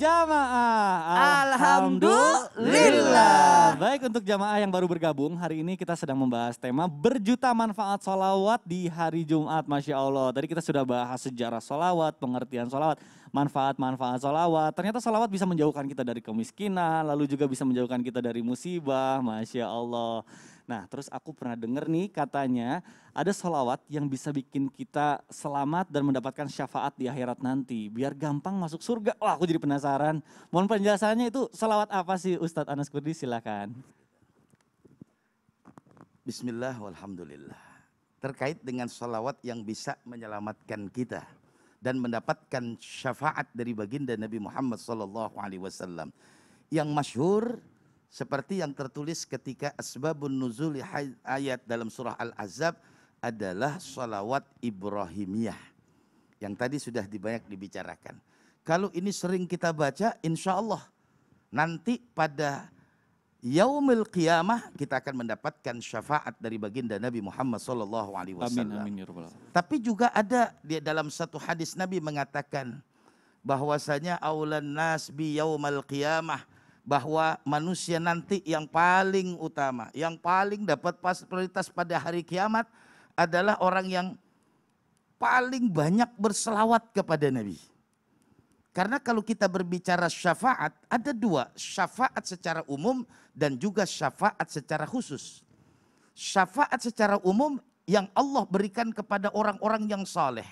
Jamaah, Alhamdulillah. Baik untuk jamaah yang baru bergabung, hari ini kita sedang membahas tema berjuta manfaat solawat di hari Jumat. Masya Allah, tadi kita sudah bahas sejarah solawat, pengertian solawat, manfaat-manfaat solawat. Ternyata solawat bisa menjauhkan kita dari kemiskinan, lalu juga bisa menjauhkan kita dari musibah. Masya Allah. Nah, terus aku pernah dengar nih katanya ada sholawat yang bisa bikin kita selamat dan mendapatkan syafaat di akhirat nanti. Biar gampang masuk surga. Wah, aku jadi penasaran. Mohon penjelasannya itu sholawat apa sih Ustadz Anas Kurdi? Silakan. Bismillah walhamdulillah. Terkait dengan sholawat yang bisa menyelamatkan kita dan mendapatkan syafaat dari baginda Nabi Muhammad Sallallahu Alaihi Wasallam. Yang masyhur seperti yang tertulis ketika asbabun nuzul ayat dalam surah Al-Azab adalah salawat Ibrahimiyah. Yang tadi sudah banyak dibicarakan. Kalau ini sering kita baca, insya Allah nanti pada yaumil qiyamah kita akan mendapatkan syafaat dari baginda Nabi Muhammad saw. Amin, amin ya Tapi juga ada di dalam satu hadis Nabi mengatakan bahwasanya aulan nas bi yaumil qiyamah bahwa manusia nanti yang paling utama, yang paling dapat prioritas pada hari kiamat adalah orang yang paling banyak berselawat kepada Nabi. Karena kalau kita berbicara syafaat, ada dua, syafaat secara umum dan juga syafaat secara khusus. Syafaat secara umum yang Allah berikan kepada orang-orang yang saleh.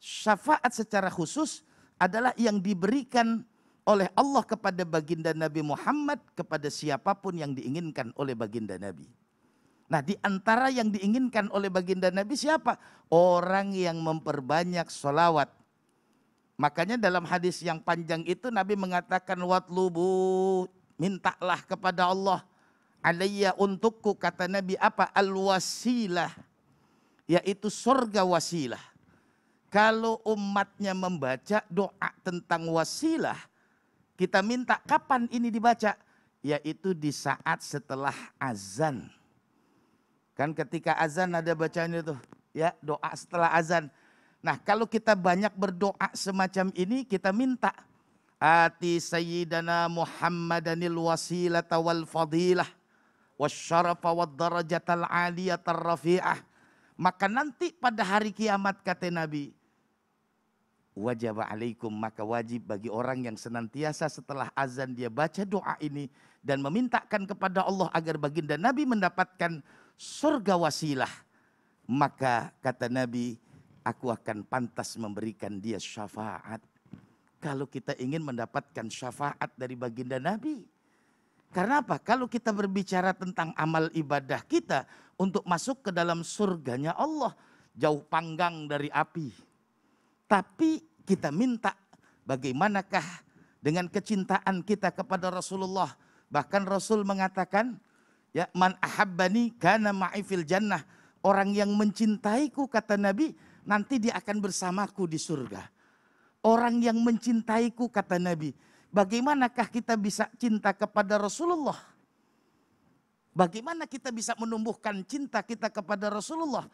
Syafaat secara khusus adalah yang diberikan oleh Allah kepada baginda Nabi Muhammad kepada siapapun yang diinginkan oleh baginda Nabi. Nah, di antara yang diinginkan oleh baginda Nabi siapa? Orang yang memperbanyak sholawat. Makanya dalam hadis yang panjang itu Nabi mengatakan watlubu mintalah kepada Allah alaiya untukku kata Nabi apa al wasilah yaitu surga wasilah. Kalau umatnya membaca doa tentang wasilah, kita minta kapan ini dibaca? Yaitu di saat setelah azan. Kan ketika azan ada bacaan tuh, Ya doa setelah azan. Nah kalau kita banyak berdoa semacam ini kita minta. Ati Sayyidana Muhammadanil wasilata wal fadilah. Wasyarafa wad darajatal aliyatar rafi'ah. Maka nanti pada hari kiamat kata Nabi wajib alaikum maka wajib bagi orang yang senantiasa setelah azan dia baca doa ini dan memintakan kepada Allah agar baginda Nabi mendapatkan surga wasilah maka kata Nabi aku akan pantas memberikan dia syafaat kalau kita ingin mendapatkan syafaat dari baginda Nabi karena apa? Kalau kita berbicara tentang amal ibadah kita untuk masuk ke dalam surganya Allah, jauh panggang dari api tapi kita minta bagaimanakah dengan kecintaan kita kepada Rasulullah. Bahkan Rasul mengatakan, ya man ahabbani kana ma'i fil jannah. Orang yang mencintaiku kata Nabi, nanti dia akan bersamaku di surga. Orang yang mencintaiku kata Nabi. Bagaimanakah kita bisa cinta kepada Rasulullah? Bagaimana kita bisa menumbuhkan cinta kita kepada Rasulullah?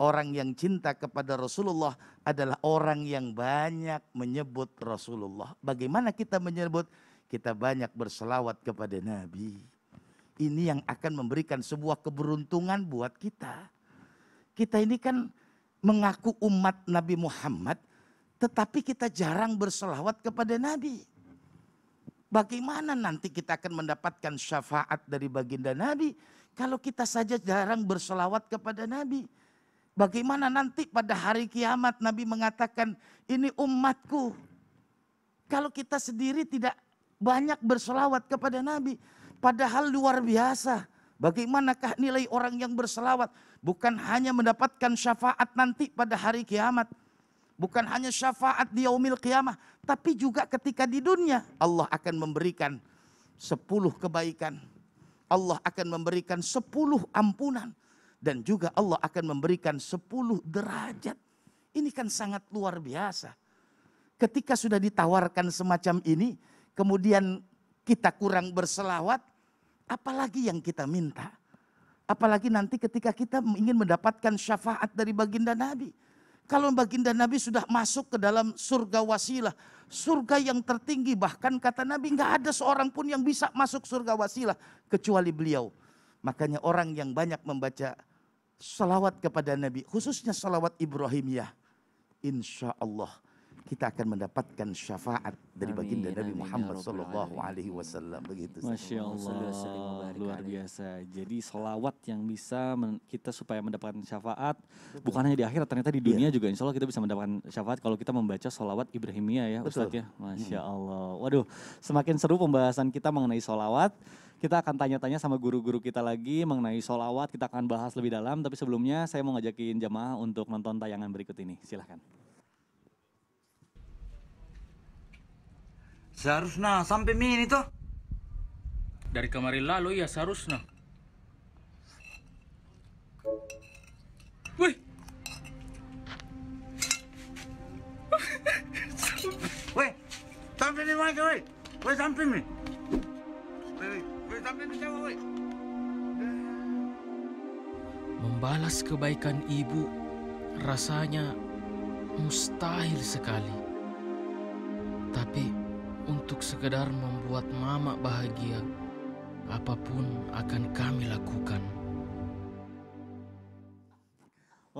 orang yang cinta kepada Rasulullah adalah orang yang banyak menyebut Rasulullah. Bagaimana kita menyebut? Kita banyak berselawat kepada Nabi. Ini yang akan memberikan sebuah keberuntungan buat kita. Kita ini kan mengaku umat Nabi Muhammad, tetapi kita jarang berselawat kepada Nabi. Bagaimana nanti kita akan mendapatkan syafaat dari baginda Nabi kalau kita saja jarang berselawat kepada Nabi? Bagaimana nanti pada hari kiamat Nabi mengatakan ini umatku. Kalau kita sendiri tidak banyak berselawat kepada Nabi. Padahal luar biasa. Bagaimanakah nilai orang yang berselawat? Bukan hanya mendapatkan syafaat nanti pada hari kiamat. Bukan hanya syafaat di yaumil kiamah. Tapi juga ketika di dunia Allah akan memberikan sepuluh kebaikan. Allah akan memberikan sepuluh ampunan. Dan juga Allah akan memberikan 10 derajat. Ini kan sangat luar biasa. Ketika sudah ditawarkan semacam ini, kemudian kita kurang berselawat, apalagi yang kita minta? Apalagi nanti ketika kita ingin mendapatkan syafaat dari baginda Nabi. Kalau baginda Nabi sudah masuk ke dalam surga wasilah, surga yang tertinggi bahkan kata Nabi nggak ada seorang pun yang bisa masuk surga wasilah kecuali beliau. Makanya orang yang banyak membaca salawat kepada Nabi, khususnya salawat Ibrahimiyah. Insya Allah kita akan mendapatkan syafaat dari baginda amin, Nabi ya Muhammad Sallallahu Alaihi Wasallam begitu. Masya Allah, luar biasa. Jadi salawat yang bisa kita supaya mendapatkan syafaat Betul. bukan hanya di akhirat, ternyata di iya. dunia yeah. juga Insya Allah kita bisa mendapatkan syafaat kalau kita membaca salawat Ibrahimiyah ya Ustadz ya. Masya Allah. Waduh, semakin seru pembahasan kita mengenai salawat. Kita akan tanya-tanya sama guru-guru kita lagi mengenai solawat. Kita akan bahas lebih dalam. Tapi sebelumnya saya mau ngajakin jemaah untuk nonton tayangan berikut ini. Silahkan. Seharusnya sampai min itu. Dari kemarin lalu ya seharusnya. Woi, woi, sampai di mana woi, woi, sampai min. woi. Membalas kebaikan ibu rasanya mustahil sekali. Tapi untuk sekedar membuat mama bahagia, apapun akan kami lakukan.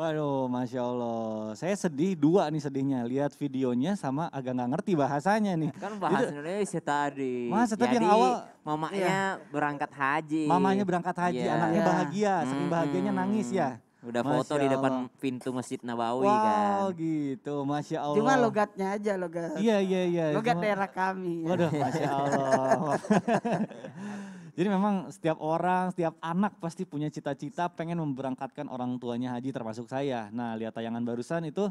Waduh, masya Allah. Saya sedih dua nih sedihnya. Lihat videonya sama agak nggak ngerti bahasanya nih. Kan bahasa Jadi, Indonesia tadi. Masa tadi yang awal mamanya iya. berangkat haji. Mamanya berangkat haji, yeah. anaknya bahagia, hmm. saking bahagianya nangis ya. Udah Masya foto Allah. di depan pintu Masjid Nabawi wow, kan. Wow gitu, Masya Allah. Cuma logatnya aja logat. Iya, iya, iya. Logat Cuma, daerah kami. Waduh, Masya Allah. Jadi memang setiap orang, setiap anak pasti punya cita-cita pengen memberangkatkan orang tuanya haji termasuk saya. Nah, lihat tayangan barusan itu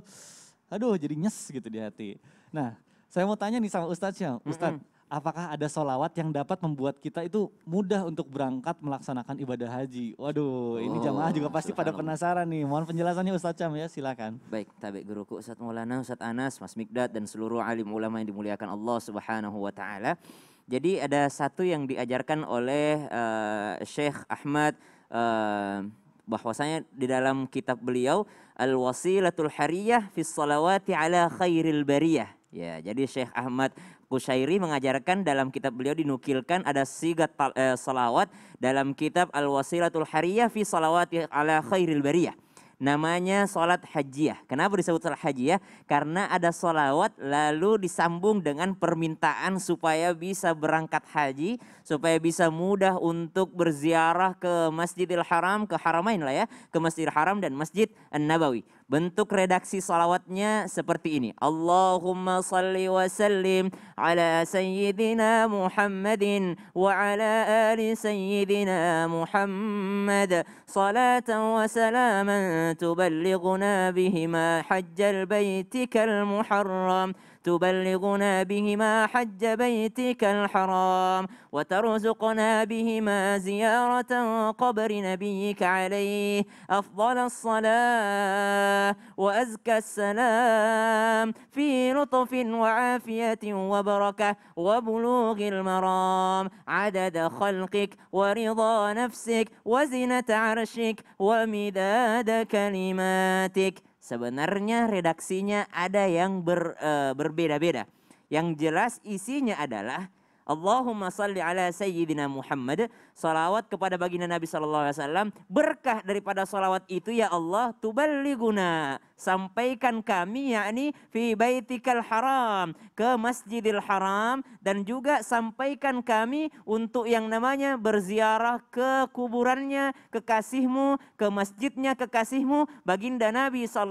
aduh jadi nyes gitu di hati. Nah, saya mau tanya nih sama Ustadz Ustadz, mm -hmm. apakah ada solawat yang dapat membuat kita itu mudah untuk berangkat melaksanakan ibadah haji? Waduh, oh, ini jamaah juga pasti pada penasaran nih. Mohon penjelasannya Ustadz Cam ya, silakan. Baik, tabik guruku Ustadz Maulana, Ustadz Anas, Mas Mikdad dan seluruh alim ulama yang dimuliakan Allah Subhanahu wa taala. Jadi ada satu yang diajarkan oleh uh, eh, Syekh Ahmad uh, bahwasanya di dalam kitab beliau Al-Wasilatul Hariyah fi salawati ala khairil bariyah. Ya, jadi Syekh Ahmad Kusairi mengajarkan dalam kitab beliau dinukilkan ada sigat uh, salawat dalam kitab Al-Wasilatul Hariyah fi salawati ala khairil bariyah namanya sholat hajiyah. Kenapa disebut sholat hajiyah? Karena ada sholawat lalu disambung dengan permintaan supaya bisa berangkat haji, supaya bisa mudah untuk berziarah ke Masjidil Haram, ke Haramain lah ya, ke Masjidil Haram dan Masjid An-Nabawi. Bentuk redaksi salawatnya seperti ini. Allahumma salli wa sallim ala sayyidina Muhammadin wa ala ali sayyidina Muhammad salatan wa salaman tuballighuna bihima hajjal baytikal muharram تبلغنا بهما حج بيتك الحرام وترزقنا بهما زيارة قبر نبيك عليه أفضل الصلاة وأزكى السلام في لطف وعافية وبركة وبلوغ المرام عدد خلقك ورضا نفسك وزنة عرشك ومداد كلماتك Sebenarnya redaksinya ada yang ber, e, berbeda-beda. Yang jelas isinya adalah Allahumma salli ala sayyidina Muhammad. Salawat kepada baginda Nabi saw Berkah daripada salawat itu ya Allah tuballiguna. Sampaikan kami yakni fi baitikal haram ke masjidil haram dan juga sampaikan kami untuk yang namanya berziarah ke kuburannya kekasihmu ke masjidnya kekasihmu baginda Nabi saw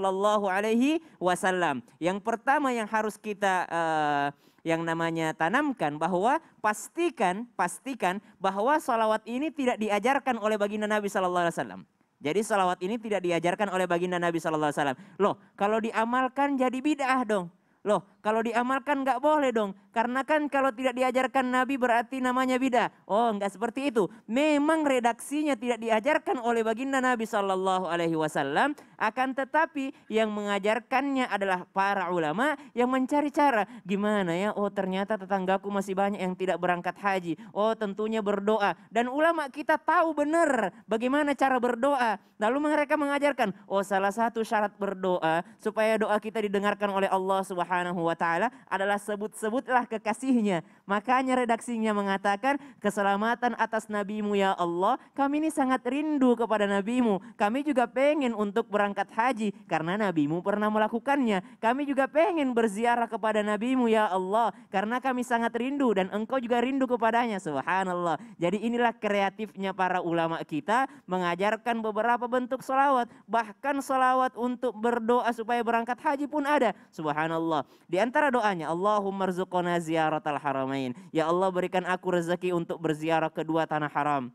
Yang pertama yang harus kita uh, yang namanya tanamkan bahwa pastikan pastikan bahwa salawat ini tidak diajarkan oleh baginda Nabi Shallallahu Alaihi Wasallam. Jadi salawat ini tidak diajarkan oleh baginda Nabi Shallallahu Alaihi Wasallam. Loh, kalau diamalkan jadi bid'ah dong. Loh, kalau diamalkan nggak boleh dong. Karena kan kalau tidak diajarkan Nabi berarti namanya bidah. Oh nggak seperti itu. Memang redaksinya tidak diajarkan oleh baginda Nabi Shallallahu Alaihi Wasallam. Akan tetapi yang mengajarkannya adalah para ulama yang mencari cara. Gimana ya? Oh ternyata tetanggaku masih banyak yang tidak berangkat haji. Oh tentunya berdoa. Dan ulama kita tahu benar bagaimana cara berdoa. Lalu mereka mengajarkan. Oh salah satu syarat berdoa supaya doa kita didengarkan oleh Allah Subhanahu wa taala adalah sebut-sebutlah kekasihnya. Makanya redaksinya mengatakan keselamatan atas nabimu ya Allah. Kami ini sangat rindu kepada nabimu. Kami juga pengen untuk berangkat haji karena nabimu pernah melakukannya. Kami juga pengen berziarah kepada nabimu ya Allah karena kami sangat rindu dan engkau juga rindu kepadanya. Subhanallah. Jadi inilah kreatifnya para ulama kita mengajarkan beberapa bentuk solawat. Bahkan solawat untuk berdoa supaya berangkat haji pun ada. Subhanallah. Di antara doanya, Allahumma rzuqona ziaratal haramain. Ya Allah berikan aku rezeki untuk berziarah kedua tanah haram.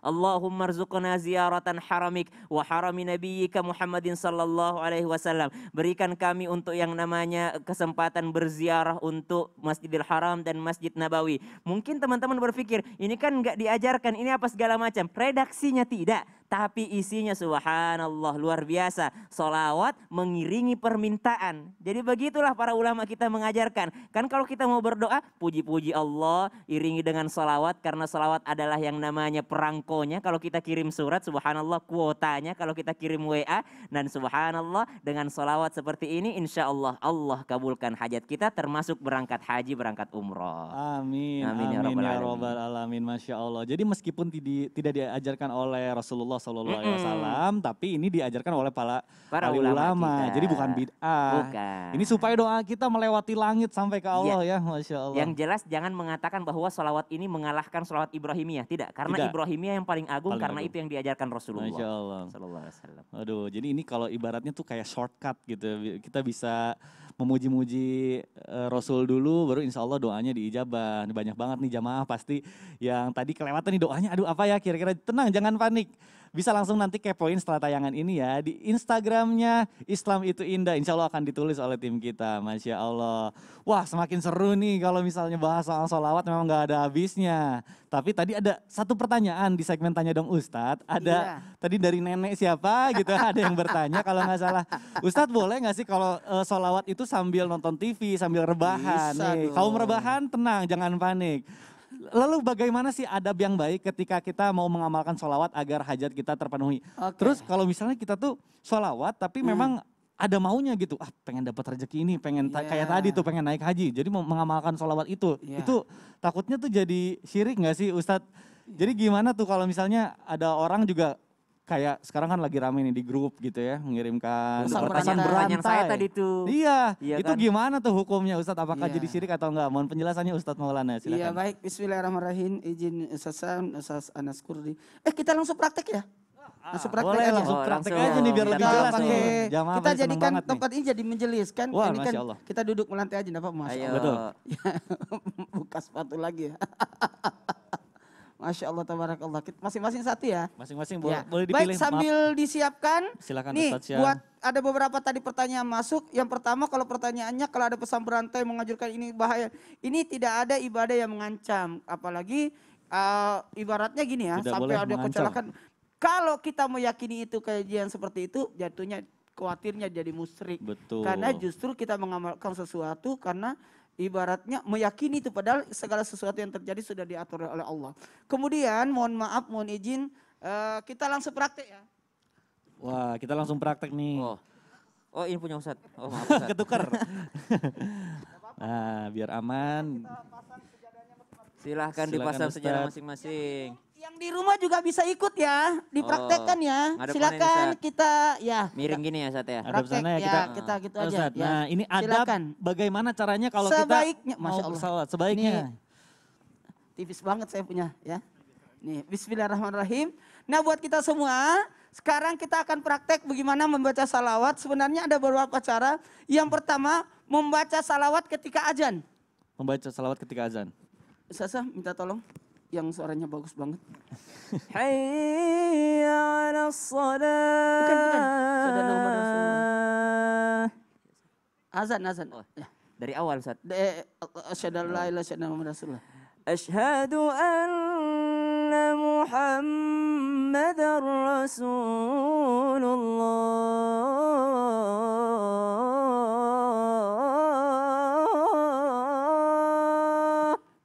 Allahumma rzuqna ziyaratan haramik wa harami nabiyika Muhammadin sallallahu alaihi wasallam. Berikan kami untuk yang namanya kesempatan berziarah untuk Masjidil Haram dan Masjid Nabawi. Mungkin teman-teman berpikir, ini kan nggak diajarkan, ini apa segala macam. Redaksinya tidak. Tapi isinya subhanallah luar biasa. Solawat mengiringi permintaan. Jadi begitulah para ulama kita mengajarkan. Kan kalau kita mau berdoa, puji-puji Allah, iringi dengan solawat. Karena solawat adalah yang namanya perangkonya. Kalau kita kirim surat, subhanallah kuotanya. Kalau kita kirim WA, dan subhanallah dengan solawat seperti ini, insya Allah Allah kabulkan hajat kita termasuk berangkat haji, berangkat umroh. Amin. Amin, ya robbal Ya Alamin. Masya Allah. Jadi meskipun tidak diajarkan oleh Rasulullah Rasulullah Sallallahu Alaihi Wasallam, tapi ini diajarkan oleh para, para ulama. ulama. Jadi bukan bid'ah. Bukan. Ini supaya doa kita melewati langit sampai ke iya. Allah ya. ya, masya Allah. Yang jelas jangan mengatakan bahwa sholawat ini mengalahkan sholawat Ibrahimiyah, tidak. Karena tidak. Ibrahimiyah yang paling agung paling karena agung. itu yang diajarkan Rasulullah. Masya Allah. Sallallahu Alaihi Wasallam. Aduh, jadi ini kalau ibaratnya tuh kayak shortcut gitu, kita bisa memuji-muji eh, Rasul dulu, baru insya Allah doanya diijabah. Banyak banget nih jamaah pasti yang tadi kelewatan nih doanya, aduh apa ya kira-kira tenang jangan panik bisa langsung nanti kepoin setelah tayangan ini ya di Instagramnya Islam itu indah. Insya Allah akan ditulis oleh tim kita. Masya Allah. Wah semakin seru nih kalau misalnya bahas soal sholawat memang nggak ada habisnya. Tapi tadi ada satu pertanyaan di segmen tanya dong Ustadz. Ada iya. tadi dari nenek siapa gitu ada yang bertanya kalau nggak salah. Ustadz boleh nggak sih kalau uh, eh, solawat itu sambil nonton TV sambil rebahan? Bisa nih. Kaum rebahan tenang jangan panik. Lalu bagaimana sih adab yang baik ketika kita mau mengamalkan sholawat agar hajat kita terpenuhi? Okay. Terus kalau misalnya kita tuh sholawat tapi hmm. memang ada maunya gitu, ah pengen dapat rezeki ini, pengen yeah. kayak iya. tadi tuh pengen naik haji, jadi mau mengamalkan sholawat itu, yeah. itu takutnya tuh jadi syirik nggak sih Ustadz? Jadi iya. gimana tuh kalau misalnya ada orang juga kayak sekarang kan lagi rame nih di grup gitu ya mengirimkan Ustaz pertanyaan berantai. saya tadi tuh. Iya, iya itu kan? gimana tuh hukumnya Ustaz? Apakah iya. jadi sirik atau enggak? Mohon penjelasannya Ustaz Maulana silakan. Iya, baik. Bismillahirrahmanirrahim. Izin Ustaz Ustaz Anas Kurdi. Eh, kita langsung praktek ya? Ah, langsung praktek Boleh, aja. Langsung oh, praktek langsung. aja nih biar lebih jelas nih. Jamah kita jadikan tempat ini jadi menjelis kan. Wah, ini kan Allah. kita duduk melantai aja dapat Mas. Betul. Buka sepatu lagi ya. Masya Allah, tabarakallah. Masing-masing satu ya. Masing-masing boleh, ya. boleh dipilih. Baik, sambil Maaf. disiapkan. Silakan nih, Ustaz buat ada beberapa tadi pertanyaan masuk. Yang pertama kalau pertanyaannya kalau ada pesan berantai mengajurkan ini bahaya. Ini tidak ada ibadah yang mengancam. Apalagi uh, ibaratnya gini ya. Tidak sampai ada kecelakaan. Kalau kita meyakini itu kajian seperti itu jatuhnya khawatirnya jadi musrik. Betul. Karena justru kita mengamalkan sesuatu karena ibaratnya meyakini itu padahal segala sesuatu yang terjadi sudah diatur oleh Allah. Kemudian mohon maaf, mohon izin eh, kita langsung praktek ya. Wah, kita langsung praktek nih. Oh, oh ini punya Ustaz. Oh, maaf Ustaz. Ketukar. nah, biar aman. Silahkan, Silahkan dipasang sejarah masing-masing. Yang di rumah juga bisa ikut ya, dipraktekkan oh, ya. Silakan Silakan kita ya. Miring gini ya saat ya. ya. Praktek ya, kita, kita gitu aja. Ustaz, ya. Nah, ini adab Silakan. bagaimana caranya kalau sebaiknya, kita Masya Allah. sebaiknya. Ini, tipis banget saya punya ya. Nih, bismillahirrahmanirrahim. Nah, buat kita semua, sekarang kita akan praktek bagaimana membaca salawat. Sebenarnya ada beberapa cara. Yang pertama, membaca salawat ketika azan. Membaca salawat ketika azan. Sasa, minta tolong yang suaranya bagus banget. Hayya 'ala salat Azan, azan. Oh. Ya. Dari awal saat. Asyhadu an la ilaha illallah Rasulullah. Asyhadu anna Muhammadar Rasulullah.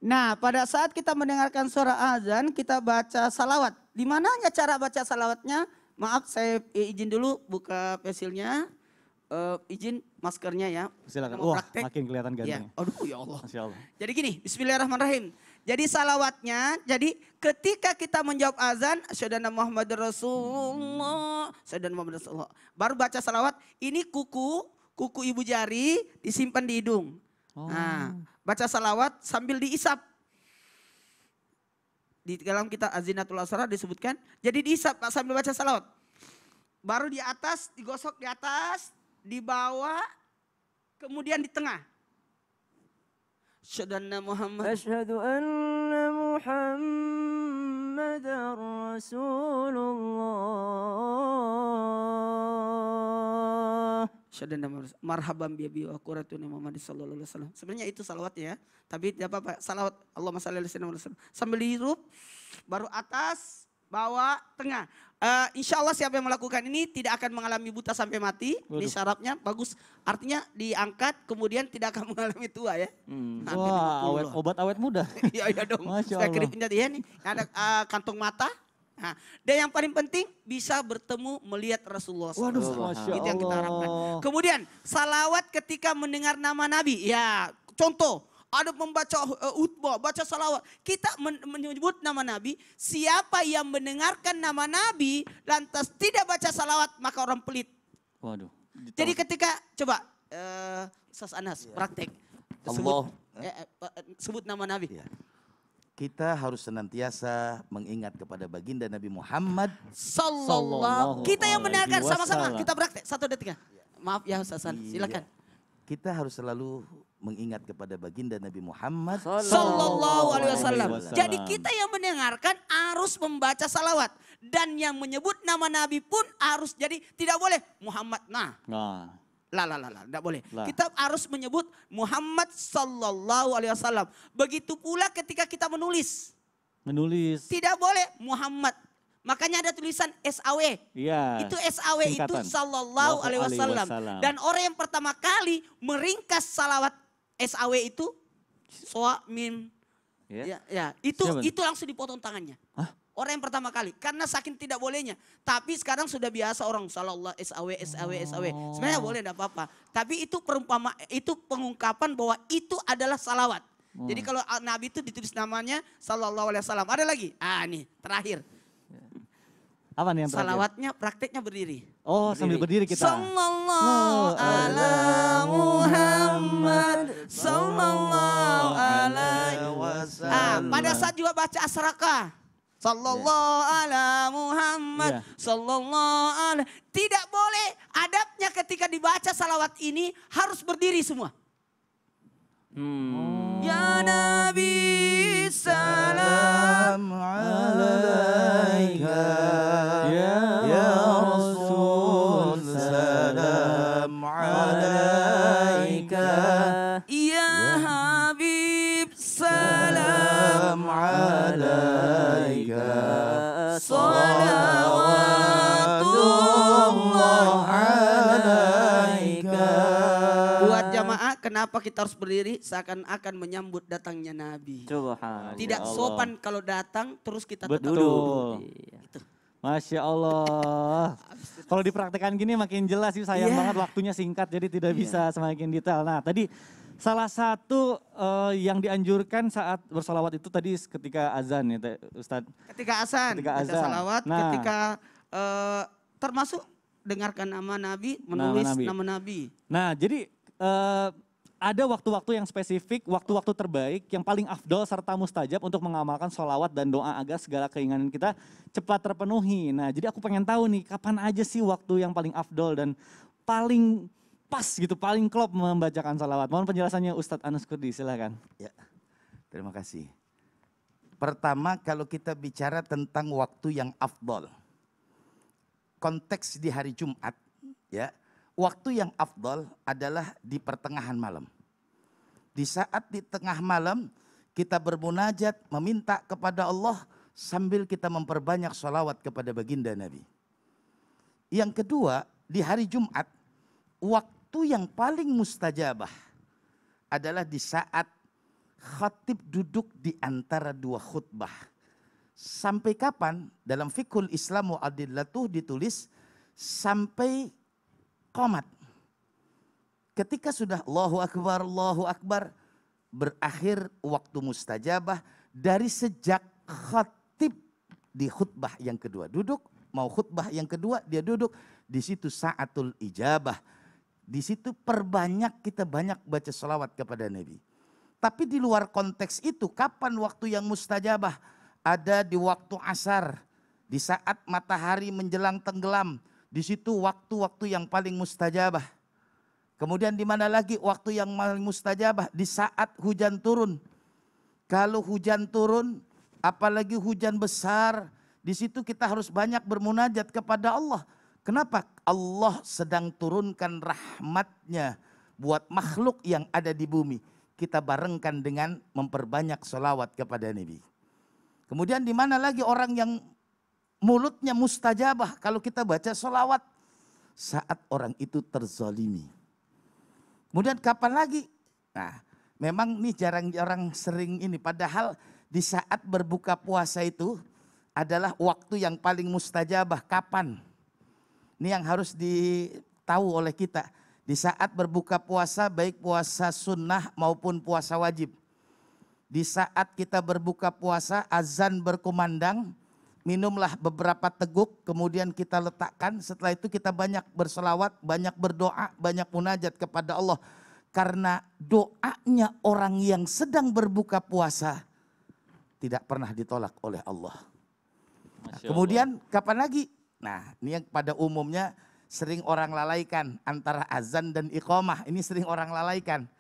Nah, pada saat kita mendengarkan suara azan, kita baca salawat. Di mananya cara baca salawatnya? Maaf, saya izin dulu buka pensilnya. Uh, izin maskernya ya. Silakan. Wah, praktek. makin kelihatan iya. ganteng. Ya. Aduh, ya Allah. Masya Allah. Jadi gini, bismillahirrahmanirrahim. Jadi salawatnya, jadi ketika kita menjawab azan, Syedana Muhammad Rasulullah, Syedana Muhammad Rasulullah. Baru baca salawat, ini kuku, kuku ibu jari disimpan di hidung. Oh. Nah, baca salawat sambil diisap. Di dalam kitab Azinatul asra disebutkan, jadi diisap sambil baca salawat. Baru di atas, digosok di atas, di bawah, kemudian di tengah. Asyhadu Muhammad. Asyhadu anna Muhammad Rasulullah. Syadanda marhaban bi abi wa quratun Muhammad sallallahu alaihi wasallam. Sebenarnya itu salawatnya ya. Tapi tidak apa-apa. Salawat Allahumma shalli alaihi wasallam. Sambil dihirup baru atas, bawah, tengah. Uh, eh, insya Allah siapa yang melakukan ini tidak akan mengalami buta sampai mati. Waduh. Ini syaratnya bagus. Artinya diangkat kemudian tidak akan mengalami tua ya. Hmm. Wah, awet, obat awet muda. Iya iya dong. Masya Allah. Saya kirimnya di sini Ada uh, eh, kantong mata Nah, dan yang paling penting bisa bertemu melihat Rasulullah SAW. Waduh, Masya Itu yang kita harapkan. Kemudian salawat ketika mendengar nama Nabi. Ya contoh ada membaca eh, utbah, baca salawat. Kita menyebut nama Nabi. Siapa yang mendengarkan nama Nabi lantas tidak baca salawat maka orang pelit. Waduh. Ditolak. Jadi ketika coba uh, eh, Sas Anas ya. praktek. Sebut, eh, eh, sebut nama Nabi. Ya kita harus senantiasa mengingat kepada baginda Nabi Muhammad sallallahu kita yang benarkan sama-sama kita berakte satu detiknya maaf ya Ustaz San iya. silakan kita harus selalu mengingat kepada baginda Nabi Muhammad sallallahu alaihi wasallam jadi kita yang mendengarkan harus membaca salawat dan yang menyebut nama Nabi pun harus jadi tidak boleh Muhammad nah, nah. La la la boleh. La. Kita harus menyebut Muhammad sallallahu alaihi wasallam. Begitu pula ketika kita menulis. Menulis. Tidak boleh Muhammad. Makanya ada tulisan SAW. Iya. Itu SAW singkatan. itu sallallahu alaihi wasallam. Dan orang yang pertama kali meringkas salawat SAW itu Soa min. Ya, ya, ya. itu Siapa? itu langsung dipotong tangannya. Hah? Orang yang pertama kali. Karena saking tidak bolehnya. Tapi sekarang sudah biasa orang salallah SAW, SAW, SAW. Oh. Sebenarnya boleh tidak apa-apa. Tapi itu perumpama, itu pengungkapan bahwa itu adalah salawat. Oh. Jadi kalau ah, Nabi itu ditulis namanya Sallallahu Alaihi Wasallam. Ada lagi? Ah nih terakhir. Ya. Apa nih yang terakhir? Salawatnya prakteknya berdiri. Oh berdiri. sambil berdiri kita. Sallallahu ala Muhammad. Sallallahu ala wasallam. Ah, pada saat juga baca asraka. Sallallahu yeah. ala Muhammad. Yeah. Sallallahu ala. Tidak boleh adabnya ketika dibaca salawat ini harus berdiri semua. Hmm. Kenapa kita harus berdiri seakan-akan menyambut datangnya Nabi? Tidak Allah. sopan kalau datang terus kita Betul. Iya. Masya Allah. kalau dipraktekan gini makin jelas sih sayang yeah. banget waktunya singkat jadi tidak yeah. bisa semakin detail. Nah tadi salah satu uh, yang dianjurkan saat bersolawat itu tadi ketika azan ya Ustadz. Ketika azan. Ketika azan. Ketika salawat, nah. ketika uh, termasuk dengarkan nama Nabi, menulis nama Nabi. Nama Nabi. Nah jadi uh, ada waktu-waktu yang spesifik, waktu-waktu terbaik yang paling afdol serta mustajab untuk mengamalkan sholawat dan doa agar segala keinginan kita cepat terpenuhi. Nah, jadi aku pengen tahu nih, kapan aja sih waktu yang paling afdol dan paling pas gitu, paling klop membacakan sholawat. Mohon penjelasannya Ustadz Anus Kurdi, silahkan. Ya, terima kasih. Pertama, kalau kita bicara tentang waktu yang afdol. Konteks di hari Jumat, ya, waktu yang afdol adalah di pertengahan malam. Di saat di tengah malam kita bermunajat meminta kepada Allah sambil kita memperbanyak sholawat kepada baginda Nabi. Yang kedua di hari Jumat waktu yang paling mustajabah adalah di saat khatib duduk di antara dua khutbah. Sampai kapan dalam fikul Islam wa adillatuh ditulis sampai komat. Ketika sudah Allahu Akbar, Allahu Akbar, berakhir waktu mustajabah dari sejak khatib di khutbah yang kedua duduk, mau khutbah yang kedua dia duduk, di situ saatul ijabah. Di situ perbanyak kita banyak baca selawat kepada Nabi. Tapi di luar konteks itu kapan waktu yang mustajabah? Ada di waktu asar, di saat matahari menjelang tenggelam, di situ waktu-waktu yang paling mustajabah. Kemudian di mana lagi waktu yang paling mustajabah? Di saat hujan turun. Kalau hujan turun, apalagi hujan besar, di situ kita harus banyak bermunajat kepada Allah. Kenapa? Allah sedang turunkan rahmatnya buat makhluk yang ada di bumi. Kita barengkan dengan memperbanyak solawat kepada Nabi. Kemudian di mana lagi orang yang mulutnya mustajabah kalau kita baca solawat saat orang itu terzolimi. Kemudian kapan lagi? Nah, memang ini jarang-jarang sering ini. Padahal di saat berbuka puasa itu adalah waktu yang paling mustajabah. Kapan? Ini yang harus ditahu oleh kita. Di saat berbuka puasa baik puasa sunnah maupun puasa wajib. Di saat kita berbuka puasa azan berkumandang, minumlah beberapa teguk, kemudian kita letakkan. Setelah itu kita banyak berselawat, banyak berdoa, banyak munajat kepada Allah. Karena doanya orang yang sedang berbuka puasa tidak pernah ditolak oleh Allah. Nah, kemudian kapan lagi? Nah ini yang pada umumnya sering orang lalaikan antara azan dan iqomah. Ini sering orang lalaikan.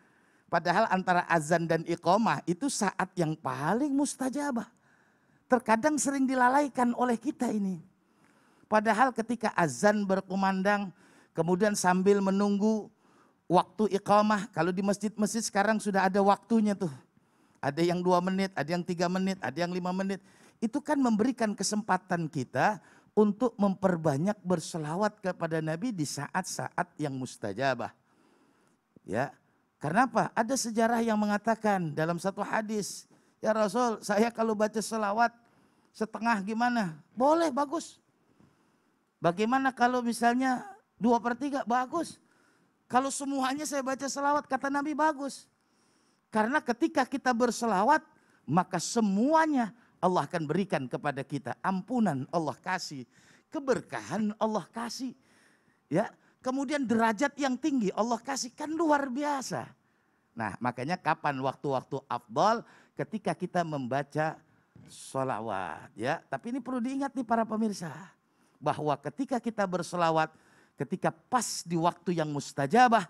Padahal antara azan dan iqomah itu saat yang paling mustajabah terkadang sering dilalaikan oleh kita ini. Padahal ketika azan berkumandang, kemudian sambil menunggu waktu iqamah, kalau di masjid-masjid sekarang sudah ada waktunya tuh. Ada yang dua menit, ada yang tiga menit, ada yang lima menit. Itu kan memberikan kesempatan kita untuk memperbanyak berselawat kepada Nabi di saat-saat yang mustajabah. Ya, karena apa? Ada sejarah yang mengatakan dalam satu hadis, Ya Rasul, saya kalau baca selawat setengah gimana? Boleh, bagus. Bagaimana kalau misalnya dua per tiga? Bagus. Kalau semuanya saya baca selawat, kata Nabi bagus. Karena ketika kita berselawat, maka semuanya Allah akan berikan kepada kita. Ampunan Allah kasih, keberkahan Allah kasih. Ya, kemudian derajat yang tinggi Allah kasih kan luar biasa. Nah, makanya kapan waktu-waktu afdal ketika kita membaca Salawat ya. Tapi ini perlu diingat nih para pemirsa. Bahwa ketika kita berselawat, ketika pas di waktu yang mustajabah.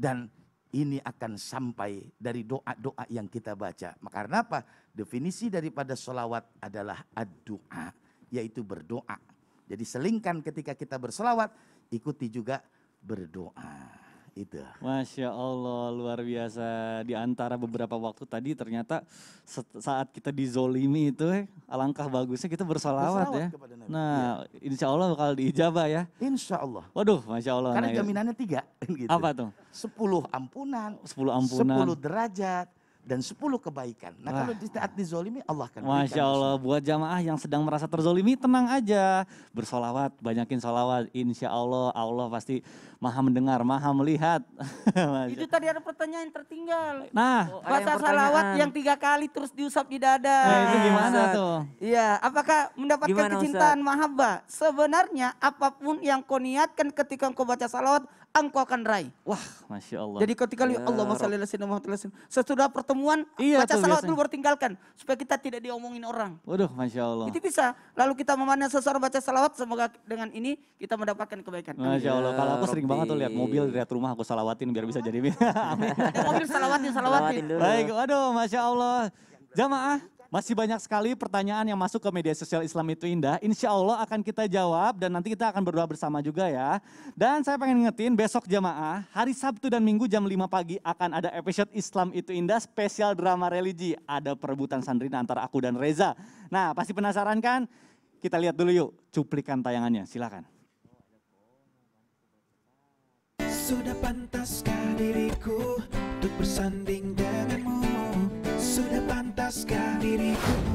Dan ini akan sampai dari doa-doa yang kita baca. Maka karena apa? Definisi daripada solawat adalah ad-doa. Yaitu berdoa. Jadi selingkan ketika kita berselawat, ikuti juga berdoa itu. Masya Allah, luar biasa. Di antara beberapa waktu tadi ternyata saat kita dizolimi itu, eh, alangkah bagusnya kita bersolawat, ya. Nah, ya. insya Allah bakal diijabah ya. Insya Allah. Waduh, Masya Allah. Karena nah, jaminannya tiga. Gitu. Apa tuh? Sepuluh ampunan. Sepuluh ampunan. Sepuluh derajat dan sepuluh kebaikan. Nah kalau di saat dizolimi Allah akan berikan. Masya Allah masalah. buat jamaah yang sedang merasa terzolimi tenang aja. Bersolawat, banyakin solawat. Insya Allah Allah pasti maha mendengar, maha melihat. Itu tadi ada pertanyaan yang tertinggal. Nah. Oh, Baca salawat yang tiga kali terus diusap di dada. Nah itu gimana Ustaz. tuh? Iya apakah mendapatkan gimana, kecintaan mahabbah? Sebenarnya apapun yang kau niatkan ketika kau baca salawat engkau akan raih. Wah, masya Allah. Jadi ketika ya, Allah Muhammad sesudah pertemuan iya, baca salawat dulu bertinggalkan supaya kita tidak diomongin orang. Waduh, masya Allah. Itu bisa. Lalu kita memandang seseorang baca salawat, semoga dengan ini kita mendapatkan kebaikan. Masya Allah. Kalau aku sering banget tuh lihat mobil lihat rumah aku salawatin biar bisa jadi. mobil salawatin, salawatin. Baik, waduh, masya Allah. Jamaah masih banyak sekali pertanyaan yang masuk ke media sosial Islam itu indah. Insya Allah akan kita jawab dan nanti kita akan berdoa bersama juga ya. Dan saya pengen ngingetin besok jamaah hari Sabtu dan Minggu jam 5 pagi akan ada episode Islam itu indah spesial drama religi. Ada perebutan sandrina antara aku dan Reza. Nah pasti penasaran kan? Kita lihat dulu yuk cuplikan tayangannya. Silakan. Sudah pantaskah diriku untuk bersanding denganmu? sudah pantaskah diriku